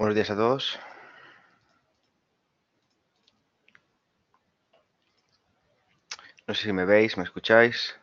Buenos días a todos. No sé si me veis, me escucháis.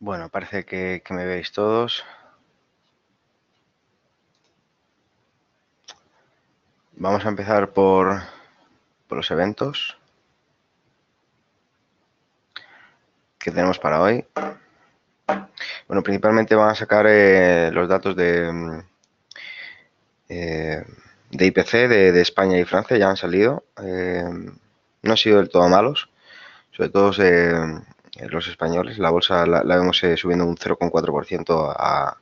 Bueno, parece que, me veis todos. Vamos a empezar por, por los eventos que tenemos para hoy. Bueno, principalmente van a sacar eh, los datos de, mm, eh, de IPC de, España y Francia, ya han salido. Eh, no han sido del todo malos, sobre todo eh, los españoles. La bolsa la, vemos eh, subiendo un 0,4% a,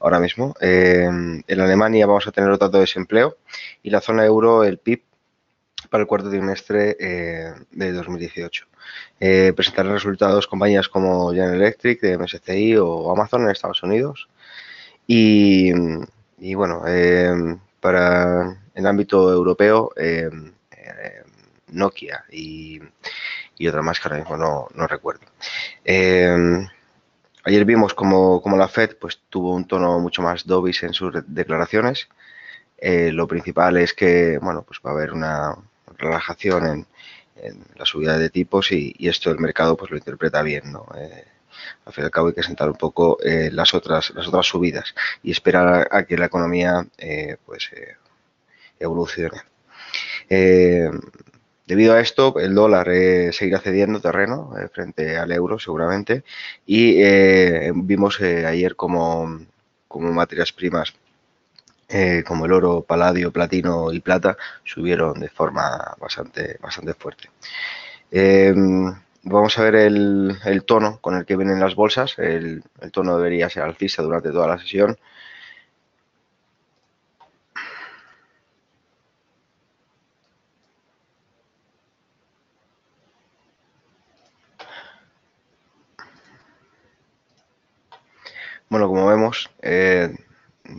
ahora mismo. Eh, en Alemania vamos a tener otro dato de desempleo y la zona euro, el PIB, para el cuarto trimestre de 2018. presentarán resultados compañías como General Electric, de MSCI o Amazon en Estados Unidos. Y, y bueno, para el ámbito europeo, Nokia y y otra más que ahora mismo no, no recuerdo. Em, ayer vimos como, la Fed pues, tuvo un tono mucho más dovish en sus declaraciones. Eh, lo principal es que bueno, pues va a haber una relajación en, la subida de tipos y, esto el mercado pues lo interpreta bien. Eh, al fin y al cabo hay que sentar un poco eh, las otras las otras subidas y esperar a, que la economía pues evolucione Debido a esto, el dólar eh, seguirá cediendo terreno eh, frente al euro seguramente y eh, vimos ayer como, materias primas como el oro, paladio, platino y plata subieron de forma bastante, bastante fuerte. Em, vamos a ver el, tono con el que vienen las bolsas. El, el tono debería ser alcista durante toda la sesión. Bueno, como vemos, eh,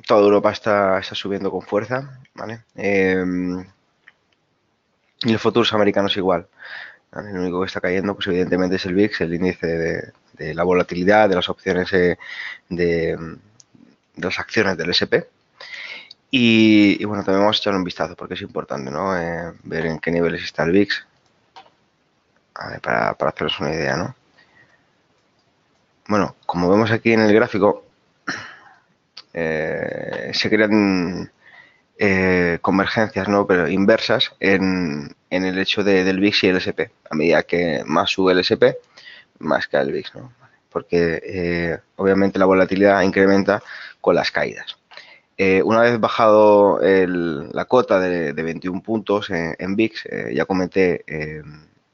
toda Europa está, subiendo con fuerza, ¿vale? Eh, y los futuros es igual. El Lo único que está cayendo, pues evidentemente es el VIX, el índice de, la volatilidad de las opciones eh, de, las acciones del SP. Y, bueno, también vamos a echar un vistazo porque es importante, ¿no? Eh, ver en qué niveles está el VIX. para, para haceros una idea, ¿no? bueno, como vemos aquí en el gráfico, eh, se crean eh, convergencias, ¿no? Pero inversas en, en el hecho de, del VIX y el SP. A medida que más sube el SP, más cae el VIX, ¿no? Porque eh, obviamente la volatilidad incrementa con las caídas. una vez bajado la cota de, de 21 puntos en, en VIX, ya comenté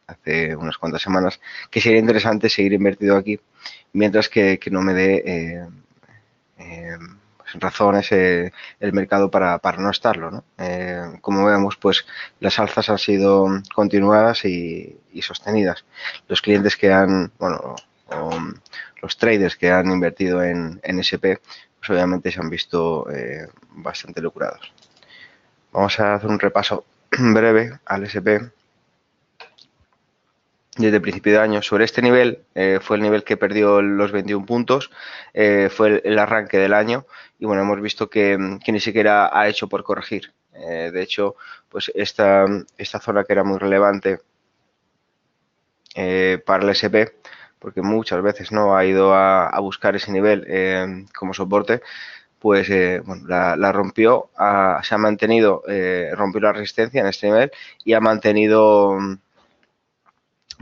hace unas cuantas semanas, que sería interesante seguir invertido aquí, mientras que, no me dé eh, eh, pues, razones eh, el mercado para, no estarlo. como vemos, pues las alzas han sido continuadas y, sostenidas. Los clientes que han, bueno, los traders que han invertido en, en SP, pues obviamente se han visto bastante lucrados. Vamos a hacer un repaso breve al SP desde el principio de año. Sobre este nivel eh, fue el nivel que perdió los 21 puntos, eh, fue el, arranque del año y bueno, hemos visto que, ni siquiera ha hecho por corregir. Eh, de hecho, pues esta, esta zona que era muy relevante para el SP, porque muchas veces no ha ido a, buscar ese nivel como soporte, pues la, rompió, se ha mantenido, rompió la resistencia en este nivel y ha mantenido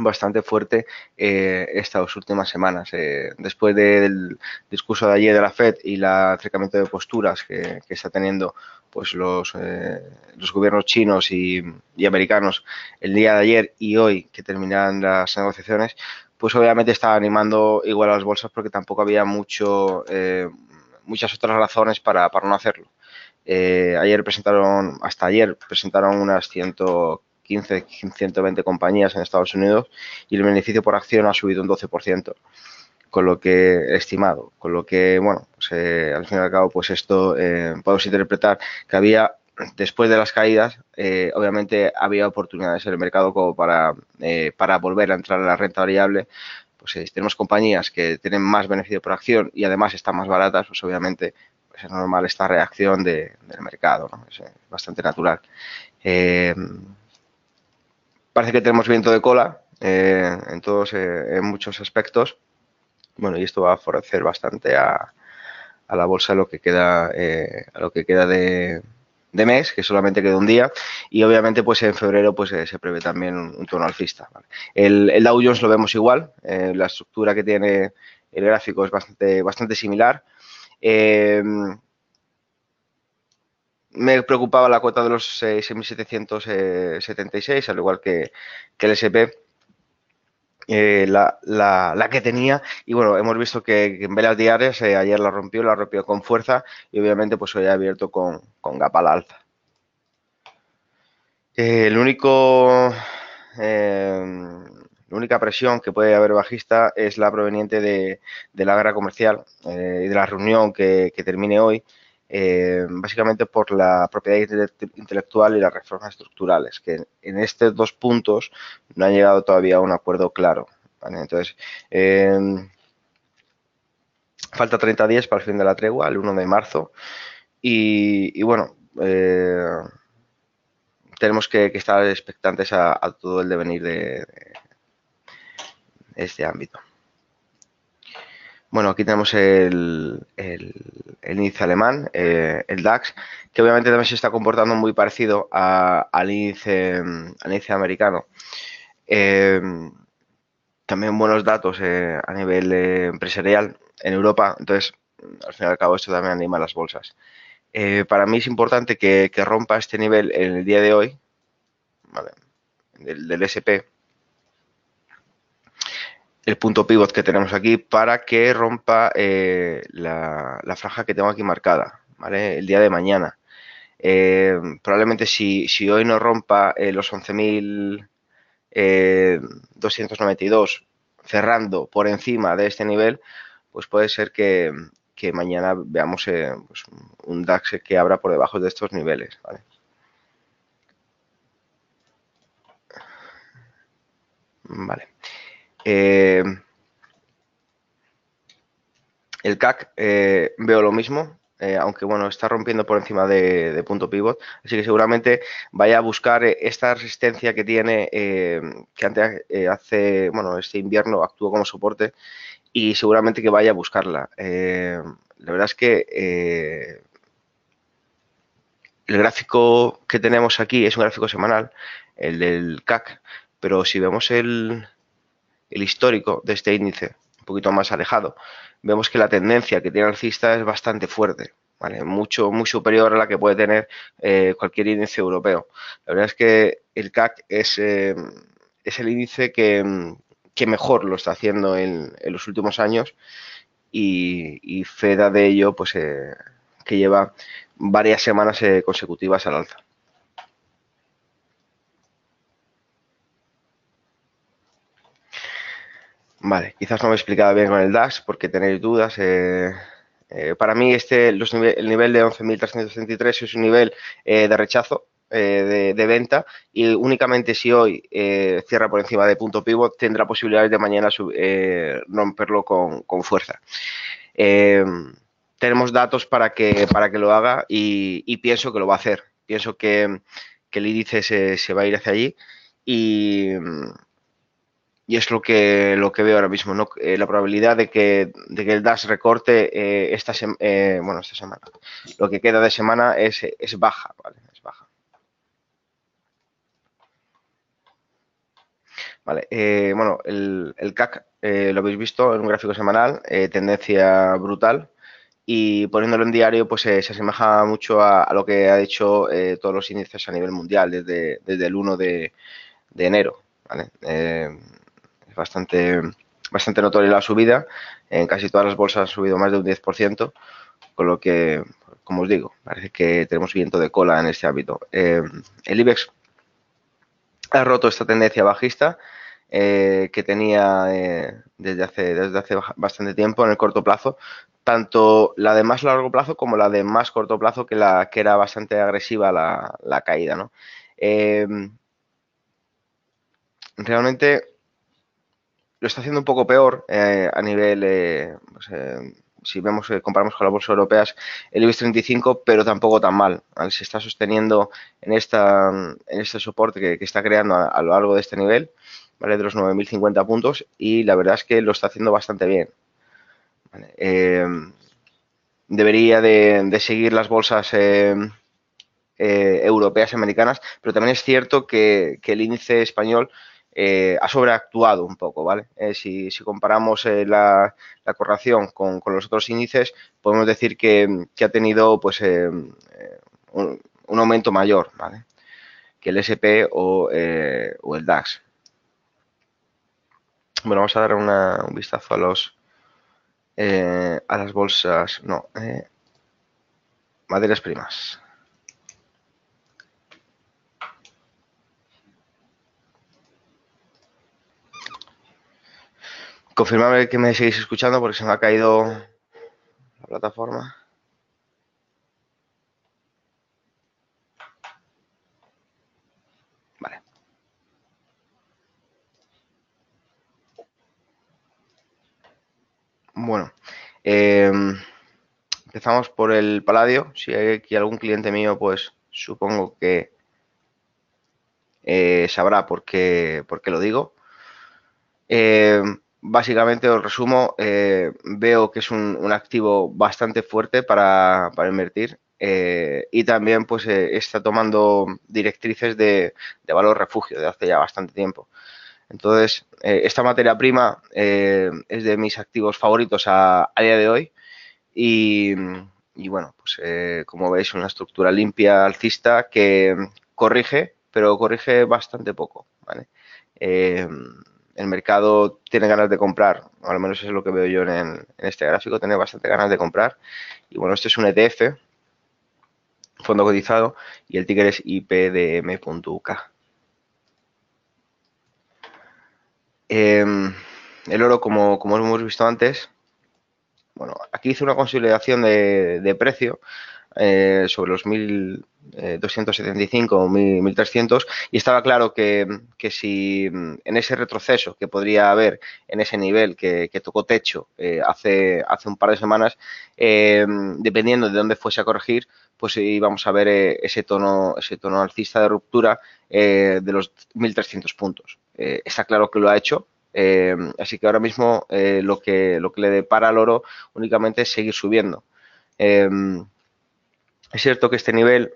bastante fuerte eh, estas últimas semanas. Eh, después del discurso de ayer de la FED y el acercamiento de posturas que, que está teniendo pues los, eh, los gobiernos chinos y, americanos el día de ayer y hoy que terminan las negociaciones, pues obviamente estaba animando igual a las bolsas porque tampoco había mucho, muchas otras razones para, no hacerlo. ayer presentaron, hasta ayer presentaron unas 100 15, 120 compañías en Estados Unidos y el beneficio por acción ha subido un 12%, con lo que estimado, con lo que, bueno, pues, eh, al fin y al cabo, pues esto eh, podemos interpretar que había, después de las caídas, eh, obviamente había oportunidades en el mercado como para, para volver a entrar a la renta variable, pues tenemos compañías que tienen más beneficio por acción y además están más baratas, pues obviamente pues, es normal esta reacción de, del mercado, es bastante natural. Parece que tenemos viento de cola eh, en todos, eh, en muchos aspectos. Bueno, y esto va a favorecer bastante a, la bolsa lo que queda, eh, a lo que queda de, mes, que solamente queda un día, y obviamente pues en febrero pues se prevé también un, tono alcista. El, el, Dow Jones lo vemos igual, la estructura que tiene el gráfico es bastante, bastante similar me preocupaba la cuota de los 6.776, eh, al igual que, el SP, eh, la, que tenía. Y bueno, hemos visto que, en velas diarias eh, ayer la rompió, la rompió con fuerza y obviamente pues hoy ha abierto con, con gap alza. el único, la única presión que puede haber bajista es la proveniente de, la guerra comercial y de la reunión que termine hoy eh, básicamente por la propiedad intelectual y las reformas estructurales, que en estos dos puntos no han llegado todavía a un acuerdo claro. Entonces, em, falta 30 días para el fin de la tregua, el 1 de marzo, y, bueno, eh, tenemos que, estar expectantes a, todo el devenir de este ámbito. Bueno, aquí tenemos el, el, índice alemán, eh, el DAX, que obviamente también se está comportando muy parecido al, índice, al índice americano. Eh, también buenos datos eh, a nivel empresarial en Europa, entonces al fin y al cabo esto también anima las bolsas. para mí es importante que, rompa este nivel en el día de hoy, del, del SP, el punto pivot que tenemos aquí para que rompa eh, la, franja que tengo aquí marcada, El día de mañana. Eh, probablemente si, hoy no rompa eh, los 11.292 cerrando por encima de este nivel, pues puede ser que, mañana veamos pues un DAX que abra por debajo de estos niveles, ¿vale? Vale. Eh, el CAC eh, veo lo mismo, eh, aunque bueno, está rompiendo por encima de, punto pivot, así que seguramente vaya a buscar esta resistencia que tiene, que antes hace, bueno, este invierno actuó como soporte y seguramente que vaya a buscarla. la verdad es que el gráfico que tenemos aquí es un gráfico semanal, el del CAC, pero si vemos el, el histórico de este índice, un poquito más alejado, vemos que la tendencia que tiene alcista es bastante fuerte. ¿Vale? Mucho, muy superior a la que puede tener eh, cualquier índice europeo. La verdad es que el CAC es, eh, es el índice que, mejor lo está haciendo en, los últimos años y, feda de ello pues eh, que lleva varias semanas consecutivas al alza. Vale, quizás no me he explicado bien con el DAX porque tenéis dudas. Eh, eh, para mí este, los el nivel de 11.363 es un nivel eh, de rechazo de, venta y únicamente si hoy cierra por encima de punto pivot tendrá posibilidades de mañana romperlo con, fuerza. tenemos datos para que, para que lo haga y, pienso que lo va a hacer. Pienso que, que el índice se, se va a ir hacia allí y y es lo que, lo que veo ahora mismo, ¿no? Eh, la probabilidad de que, de que el DAS recorte eh, esta, eh, bueno, esta semana, lo que queda de semana es, es baja, ¿vale? Es baja. Vale, bueno, el, el CAC lo habéis visto en un gráfico semanal, tendencia brutal y poniéndolo en diario pues se asemeja mucho a, lo que ha hecho todos los índices a nivel mundial desde, el 1 de, enero. ¿vale? bastante, bastante notoria la subida. En casi todas las bolsas ha subido más de un 10%, con lo que, como os digo, parece que tenemos viento de cola en este ámbito. Eh, el IBEX ha roto esta tendencia bajista. Eh, que tenía eh, desde, hace, desde hace bastante tiempo en el corto plazo, tanto la de más largo plazo como la de más corto plazo, que, la, que era bastante agresiva la, la caída. ¿no? realmente lo está haciendo un poco peor eh, a nivel, eh, pues, eh, si vemos que comparamos con las bolsas europeas, el IBEX 35, pero tampoco tan mal. Se está sosteniendo en, esta, en este soporte que, está creando a, lo largo de este nivel, ¿vale? de los 9.050 puntos, y la verdad es que lo está haciendo bastante bien. debería de, seguir las bolsas europeas y americanas, pero también es cierto que el índice español eh, ha sobreactuado un poco, ¿vale? Eh, si, comparamos eh, la, corrección con, los otros índices, podemos decir que, ha tenido pues un, aumento mayor, ¿vale? Que el SP o, el DAX. Bueno, vamos a dar un vistazo a los a las bolsas, no, materias primas. Confirmarme que me seguís escuchando porque se me ha caído la plataforma. Vale. Bueno, em, empezamos por el Paladio. Si hay aquí algún cliente mío, pues supongo que eh, sabrá por qué, lo digo. Eh, básicamente os resumo, eh, veo que es un, activo bastante fuerte para, invertir eh, y también pues eh, está tomando directrices de, valor refugio de hace ya bastante tiempo. Entonces, esta materia prima es de mis activos favoritos a, día de hoy y, y bueno, pues como veis una estructura limpia alcista que corrige, pero corrige bastante poco, ¿vale? el mercado tiene ganas de comprar, o al menos es lo que veo yo en, este gráfico, tiene bastante ganas de comprar. Y bueno, este es un ETF, fondo cotizado, y el ticker es IPDM.UK. Em, el oro, como, hemos visto antes, bueno, aquí hice una consolidación de precio eh, sobre los 1.275 eh, o 1.300 y estaba claro que, si mm, en ese retroceso que podría haber en ese nivel que, tocó techo eh, hace, hace un par de semanas, dependiendo de dónde fuese a corregir, pues íbamos a ver ese, tono, ese tono alcista de ruptura de los 1.300 puntos. está claro que lo ha hecho, así que ahora mismo lo, que, lo que le depara al oro únicamente es seguir subiendo. Es cierto que este nivel,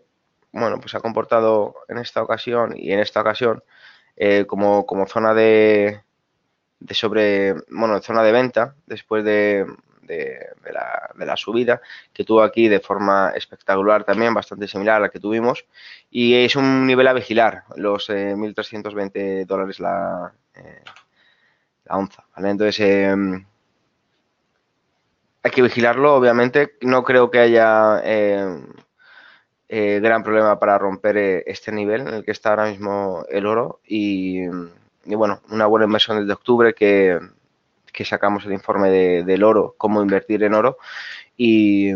bueno, pues ha comportado en esta ocasión y en esta ocasión eh, como, zona de, sobre, bueno, zona de venta después de, la, subida que tuvo aquí de forma espectacular también, bastante similar a la que tuvimos. Y es un nivel a vigilar, los 1.320 eh, dólares la, eh, la, onza. Entonces, em, hay que vigilarlo, obviamente. No creo que haya em, eh, gran problema para romper eh, este nivel en el que está ahora mismo el oro y, bueno, una buena inversión desde octubre que, sacamos el informe de, del oro, cómo invertir en oro y,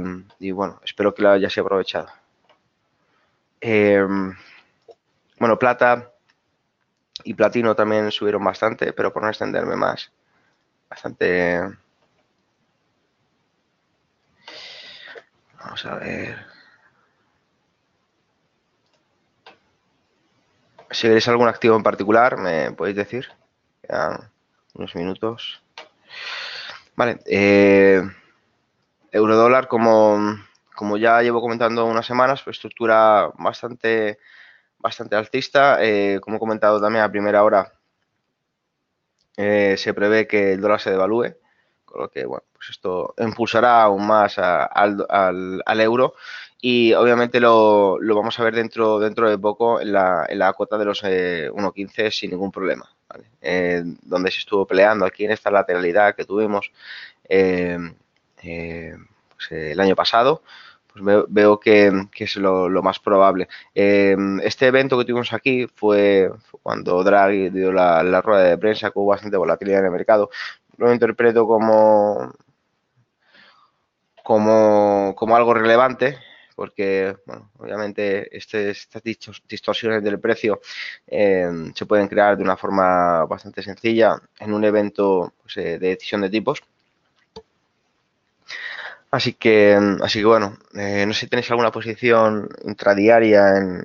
bueno, espero que lo hayas aprovechado. Em, bueno, plata y platino también subieron bastante, pero por no extenderme más, bastante... Vamos a ver. Si queréis algún activo en particular, me podéis decir. Quedan unos minutos. Vale. Eh, Eurodólar, como, como ya llevo comentando unas semanas, pues estructura bastante, bastante altista. Eh, como he comentado también a primera hora, eh, se prevé que el dólar se devalúe. Con lo que, bueno, pues esto impulsará aún más al, al euro y obviamente lo, lo, vamos a ver dentro, dentro de poco en la, en la cuota de los 1.15 eh, sin ningún problema, eh, donde se estuvo peleando aquí en esta lateralidad que tuvimos eh, pues, el año pasado. Pues veo, que, es lo, más probable. este evento que tuvimos aquí fue, cuando Draghi dio la, rueda de prensa, que hubo bastante volatilidad en el mercado. Lo interpreto como, como, como algo relevante, porque, bueno, obviamente estas distorsiones del precio eh, se pueden crear de una forma bastante sencilla en un evento pues, eh, de decisión de tipos. Así que, así que bueno, eh, no sé si tenéis alguna posición intradiaria en,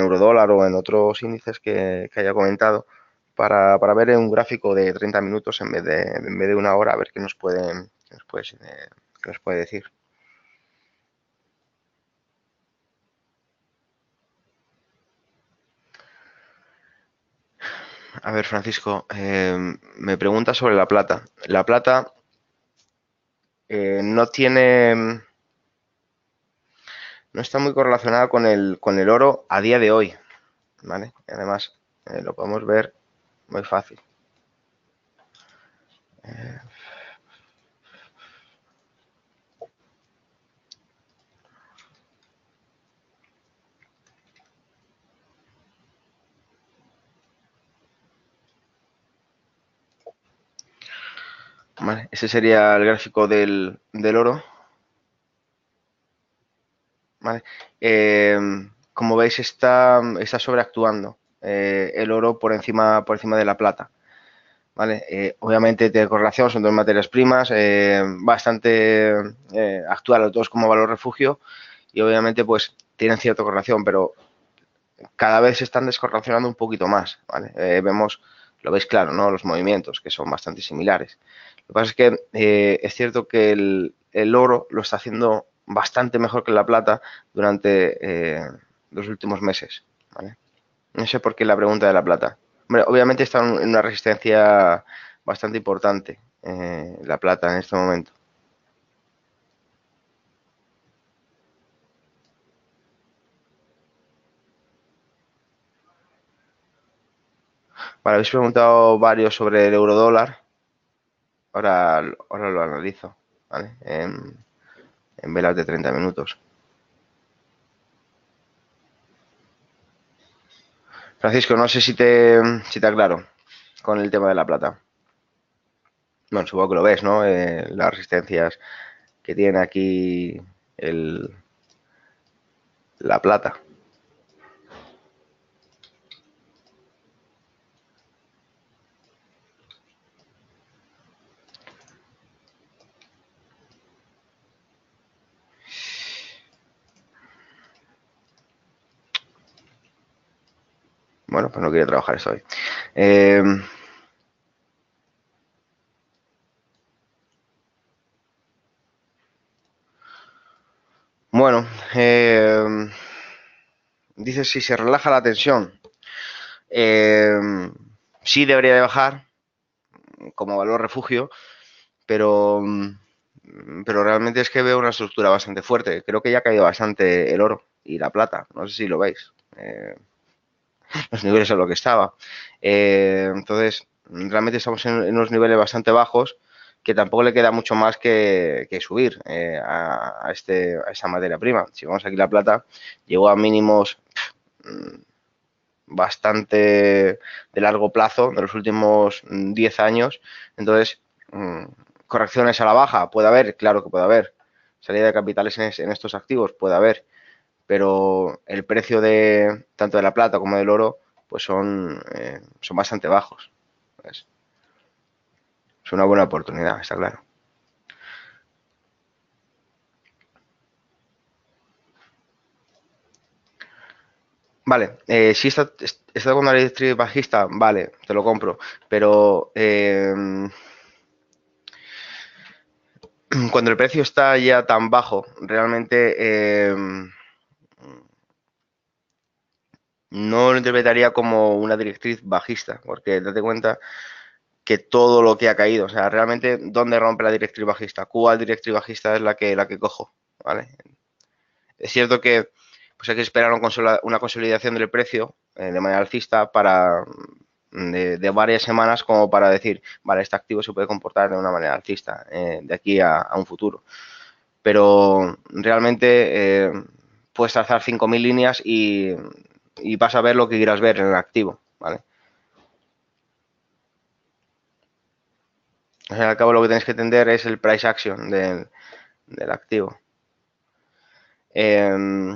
eurodólar o en otros índices que, haya comentado para, ver un gráfico de 30 minutos en vez de, en vez de una hora, a ver qué nos pueden, qué nos puede decir. A ver, Francisco, em, me pregunta sobre la plata. La plata eh, no tiene. No está muy correlacionada con el, con el oro a día de hoy. Además, eh, lo podemos ver muy fácil. Eh, Vale, ese sería el gráfico del, del oro. Vale. Eh, como veis, está, está sobreactuando eh, el oro por encima, por encima de la plata. Eh, obviamente tiene correlación, son dos materias primas, bastante actual los como valor refugio y obviamente pues tienen cierta correlación, pero cada vez se están descorrelacionando un poquito más. ¿vale? vemos lo veis claro, ¿no? Los movimientos, que son bastante similares. Lo que pasa es que eh, es cierto que el, oro lo está haciendo bastante mejor que la plata durante eh, los últimos meses. ¿vale? No sé por qué la pregunta de la plata. obviamente está en una resistencia bastante importante eh, la plata en este momento. habéis preguntado varios sobre el euro Ahora, ahora lo analizo, En, velas de 30 minutos. Francisco, no sé si te, si te aclaro con el tema de la plata. Bueno, supongo que lo ves, ¿no? Eh, las resistencias que tiene aquí el, la plata. Bueno, pues no quiero trabajar eso hoy. Eh, bueno, eh, dice si se relaja la tensión. Eh, sí debería de bajar como valor refugio, pero, pero realmente es que veo una estructura bastante fuerte. Creo que ya ha caído bastante el oro y la plata. No sé si lo veis los niveles a lo que estaba. Eh, entonces, realmente estamos en, unos niveles bastante bajos que tampoco le queda mucho más que, subir eh, a, a, este, a esta materia prima. Si vamos aquí la plata, llegó a mínimos mm, bastante de largo plazo, de los últimos 10 mm, años. Entonces, mm, correcciones a la baja, puede haber, claro que puede haber. Salida de capitales en estos activos, puede haber pero el precio de tanto de la plata como del oro pues son, eh, son bastante bajos. Es una buena oportunidad, está claro. Vale, eh, si está, está con una bajista, vale, te lo compro, pero eh, cuando el precio está ya tan bajo, realmente no lo interpretaría como una directriz bajista, porque date cuenta que todo lo que ha caído, o sea, realmente, ¿dónde rompe la directriz bajista? ¿Cuál directriz bajista es la que, la que cojo? ¿Vale? Es cierto que pues hay que esperar una consolidación del precio eh, de manera alcista para mm, de, varias semanas como para decir, vale, este activo se puede comportar de una manera alcista eh, de aquí a, un futuro. Pero realmente eh, puedes trazar 5.000 líneas y y vas a ver lo que quieras ver en el activo, ¿vale? al cabo lo que tenéis que entender es el price action del, activo. Em,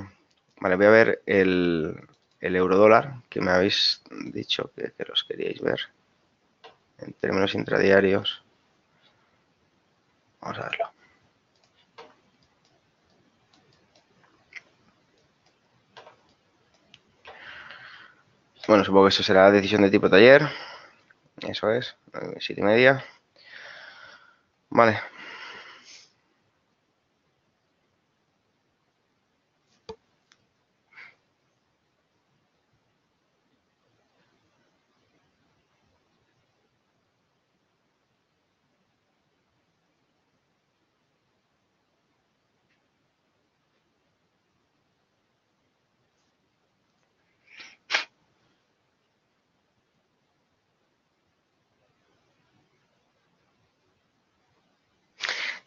vale, voy a ver el, el euro dólar que me habéis dicho que, que los queríais ver en términos intradiarios. Vamos a verlo. Bueno, supongo que eso será decisión de tipo taller. Eso es, eh, siete y media. Vale,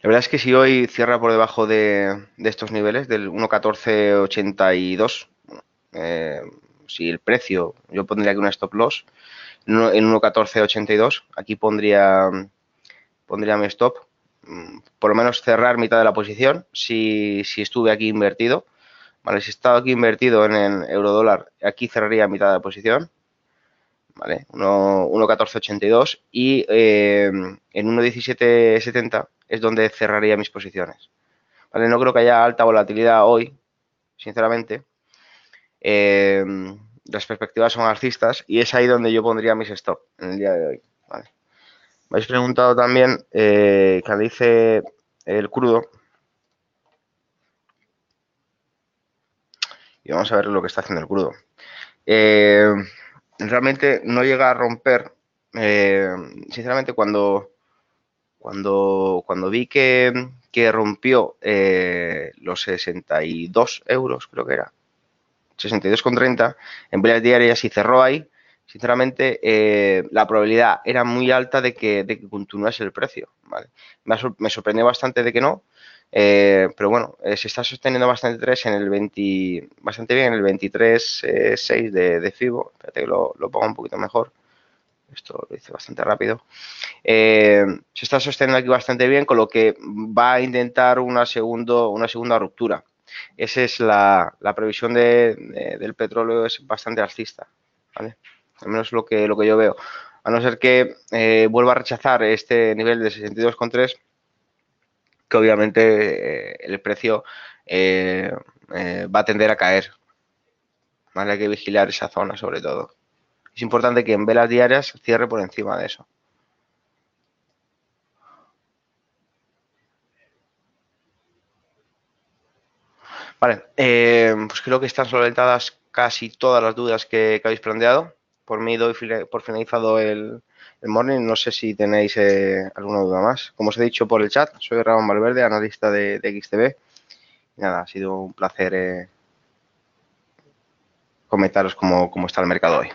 La verdad es que si hoy cierra por debajo de, estos niveles, del 1.1482, eh, si el precio, yo pondría aquí una stop loss en 1.1482, aquí pondría, pondría mi stop, mm, por lo menos cerrar mitad de la posición, si, si estuve aquí invertido. Vale, si he estado aquí invertido en el euro dólar, aquí cerraría mitad de la posición. ¿vale? 1.1482 y eh, en 1.1770 es donde cerraría mis posiciones. No creo que haya alta volatilidad hoy, sinceramente. Eh, las perspectivas son alcistas y es ahí donde yo pondría mis stop en el día de hoy. Me habéis preguntado también eh, dice el crudo. Y vamos a ver lo que está haciendo el crudo. Eh, realmente no llega a romper. Eh, sinceramente, cuando cuando, cuando vi que, que rompió eh, los 62 euros, creo que era, 62,30 en velas diarias y cerró ahí, sinceramente eh, la probabilidad era muy alta de que, de que continuase el precio. ¿vale? Me, me, sorprendió bastante de que no, eh, pero bueno, se está sosteniendo bastante, 3 en el 20, bastante bien en el 23.6 de, de FIBO. Espérate que lo, lo pongo un poquito mejor esto lo hice bastante rápido, eh, se está sosteniendo aquí bastante bien, con lo que va a intentar una, segundo, una segunda ruptura. Esa es la, previsión del petróleo, es bastante alcista, Al menos lo que, lo que yo veo. A no ser que eh, vuelva a rechazar este nivel de 62,3, que obviamente eh, el precio va a tender a caer. Hay que vigilar esa zona sobre todo es importante que en velas diarias cierre por encima de eso. Vale, eh, pues creo que están solventadas casi todas las dudas que, habéis planteado. Por mí doy por finalizado el, morning. No sé si tenéis eh, alguna duda más. Como os he dicho por el chat, soy Ramón Valverde, analista de, de XTB. nada, ha sido un placer eh, comentaros cómo está el mercado hoy.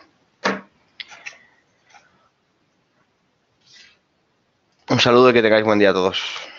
Un saludo y que tengáis buen día a todos.